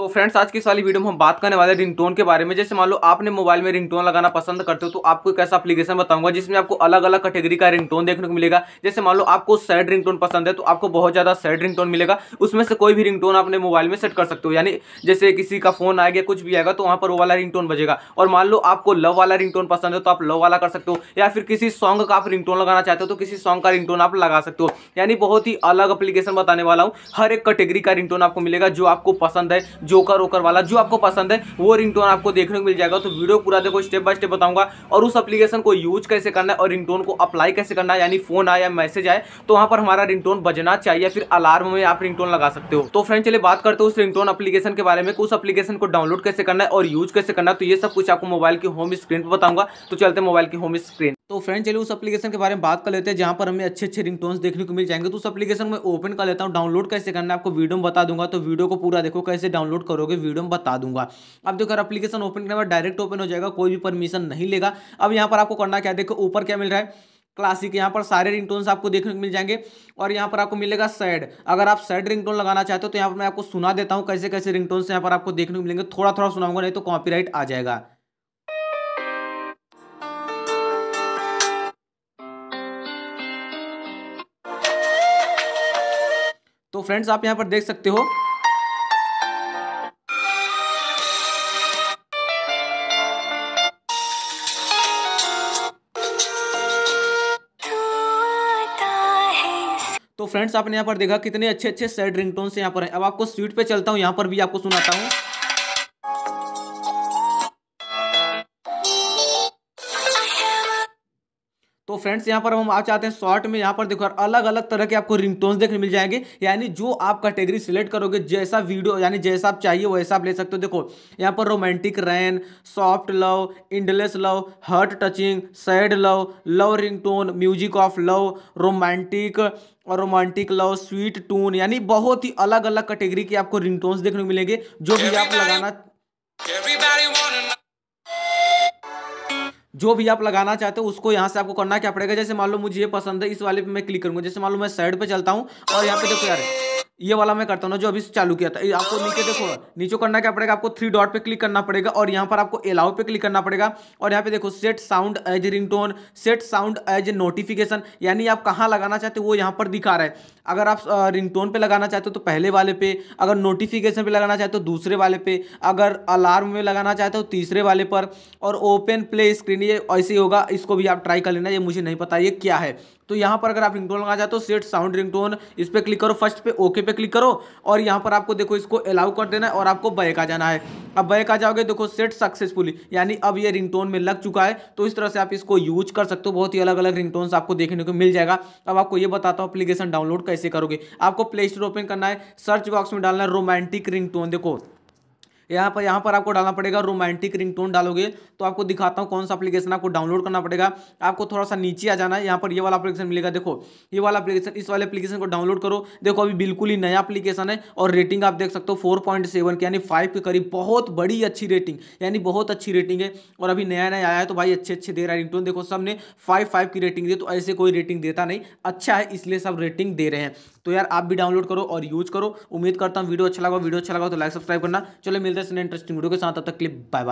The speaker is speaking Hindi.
तो फ्रेंड्स आज की इस वाली वीडियो में हम बात करने वाले रिंगटोन के बारे में जैसे मान लो आपने मोबाइल में रिंगटोन लगाना पसंद करते हो तो आपको एक ऐसा अपलीकेशन बताऊंगा जिसमें आपको अलग अलग कैटेगरी का रिंगटोन देखने को मिलेगा जैसे मान लो आपको सैड रिंगटोन पसंद है तो आपको बहुत ज़्यादा सैड रिंगटोन मिलेगा उसमें से कोई भी रिंगटोन आपने मोबाइल में सेट कर सकते हो यानी जैसे किसी का फोन आएगा कुछ भी आएगा तो वहां पर वो वाला रिंगटोन बजेगा और मान लो आपको लव वाला रिंगटोन पसंद है तो आप लव वाला कर सकते हो या फिर किसी सॉन्ग का आप रिंगटोन लगाना चाहते हो तो किसी सॉन्ग का रिंगटोन आप लगा सकते हो यानी बहुत ही अलग अपलीकेशन बताने वाला हूँ हर एक कैटेगरी का रिंगटोन आपको मिलेगा जो आपको पसंद है जोकर ओकर वाला जो आपको पसंद है वो रिंगटोन आपको देखने को मिल जाएगा तो वीडियो पूरा देखो स्टेप बाय स्टेप बताऊंगा और उस एप्लीकेशन को यूज कैसे करना है और रिंगटोन को अप्लाई कैसे करना है यानी फोन आया या मैसेज आए तो वहां पर हमारा रिंगटोन बजना चाहिए फिर अलार्म में आप रिंगटोन लगा सकते हो तो फ्रेंड चलिए बात करते हो उस रिंगटोन एप्लीकेशन के बारे में उस एप्लीकेशन को डाउनलोड कैसे करना है और यूज कैसे करना तो ये सब कुछ आपको मोबाइल की होम स्क्रीन पर बताऊंगा तो चलते मोबाइल की होम स्क्रीन तो फ्रेंड चलिए उस एप्लीकेशन के बारे में बात कर लेते हैं जहां पर हमें अच्छे अच्छे रिंगटोन्स देखने को मिल जाएंगे तो उस एप्लीकेशन में ओपन कर लेता हूँ डाउनलोड कैसे करना है आपको वीडियो में बता दूंगा तो वीडियो को पूरा देखो कैसे डाउनलोड डाउनलोड करोगे वीडियो में बता दूंगा अब देखो अगर अपलीकेशन ओपन करने बाद डायरेक्ट ओपन हो जाएगा कोई भी परमिशन नहीं लेगा अब यहाँ पर आपको करना क्या देखो ऊपर क्या मिल रहा है क्लासिक यहाँ पर सारे रिंगटोन्स आपको देखने को मिल जाएंगे और यहाँ पर आपको मिलेगा सैड अगर आप सैड रिंगटोन लगाना चाहते हो तो यहाँ पर मैं आपको सुना देता हूँ कैसे कैसे रिंगटोन्स यहाँ पर आपको देखने को मिलेंगे थोड़ा थोड़ा सुनाऊंगा नहीं तो कॉपीराइट आ जाएगा तो फ्रेंड्स आप यहाँ पर देख सकते हो तो फ्रेंड्स आपने यहाँ पर देखा कितने अच्छे अच्छे सैड रिंगटोन्स यहाँ पर हैं अब आपको स्वीट पे चलता हूँ यहाँ पर भी आपको सुनाता हूँ तो फ्रेंड्स यहाँ पर हम आप चाहते हैं शॉर्ट में यहाँ पर देखो अलग अलग तरह के आपको रिंगटोन्स देखने मिल जाएंगे यानी जो आप कैटेगरी सिलेक्ट करोगे जैसा वीडियो यानी जैसा आप चाहिए वैसा आप ले सकते हो देखो यहाँ पर romantic rain soft love endless love heart touching sad love love ringtone music of love romantic और रोमांटिक लव स्वीट टून यानी बहुत ही अलग अलग कैटेगरी के आपको रिंगटोन्स देखने को मिलेंगे जो भी आप लगाना जो भी आप लगाना चाहते हो उसको यहाँ से आपको करना क्या पड़ेगा जैसे मान लो मुझे ये पसंद है इस वाले पे मैं क्लिक करूंगा जैसे मान लो मैं साइड पे चलता हूँ और यहाँ पे देखो यार ये वाला मैं करता हूँ ना जो अभी से चालू किया था आपको नीचे देखो नीचे करना क्या पड़ेगा आपको थ्री डॉट पे क्लिक करना पड़ेगा और यहाँ पर आपको अलाउ पे क्लिक करना पड़ेगा और यहाँ पे देखो set sound as ringtone set sound as notification यानी आप कहाँ लगाना चाहते हो वो यहाँ पर दिखा रहा है अगर आप रिंगटोन पे लगाना चाहते हो तो पहले वाले पे अगर नोटिफिकेशन पे लगाना चाहते हो दूसरे वाले पे अगर अलार्म में लगाना चाहते हो तीसरे वाले पर और ओपन प्ले स्क्रीन ये ऐसे ही होगा इसको भी आप ट्राई कर लेना ये मुझे नहीं पता ये क्या है तो यहाँ पर अगर आप रिंगटोन लगा चाहते हो सेट साउंड रिंगटोन इस पर क्लिक करो फर्स्ट पे ओके पे क्लिक करो और यहाँ पर आपको देखो इसको अलाउ कर देना है और आपको बैक आ जाना है अब बैक आ जाओगे देखो सेट सक्सेसफुली यानी अब ये रिंगटोन में लग चुका है तो इस तरह से आप इसको यूज कर सकते हो बहुत ही अलग अलग रिंगटोन आपको देखने को मिल जाएगा अब आपको ये बताता हूँ अप्लीकेशन डाउनलोड कैसे करोगे आपको प्ले स्टोर ओपन करना है सर्च बॉक्स में डालना है रोमांटिक रिंगटोन देखो यहाँ पर यहाँ पर आपको डालना पड़ेगा रोमांटिक रिंगटोन डालोगे तो आपको दिखाता हूँ कौन सा अपलीकेशन आपको डाउनलोड करना पड़ेगा आपको थोड़ा सा नीचे आ जाना है यहाँ पर ये वाला अपलीकेशन मिलेगा देखो ये वाला अपलीकेशन इस वाले अपलीकेशन को डाउनलोड करो देखो अभी बिल्कुल ही नया अपलीकेशन है और रेटिंग आप देख सकते हो फोर पॉइंट सेवन की यानी फाइव के करीब बहुत बड़ी अच्छी रेटिंग यानी बहुत अच्छी रेटिंग है और अभी नया नया आया है तो भाई अच्छे अच्छे दे रहा है रिंगटोन देखो सबने फाइव फाइव की रेटिंग दी तो ऐसे कोई रेटिंग देता नहीं अच्छा है इसलिए सब रेटिंग दे रहे हैं तो यार आप भी डाउनलोड करो और यूज करो उम्मीद करता हूँ वीडियो अच्छा लगा वीडियो अच्छा लगा तो लाइक सब्सक्राइब करना चलो मिलते से इंटरेस्टिंग वीडियो के साथ अब तक क्लिप बाय बाय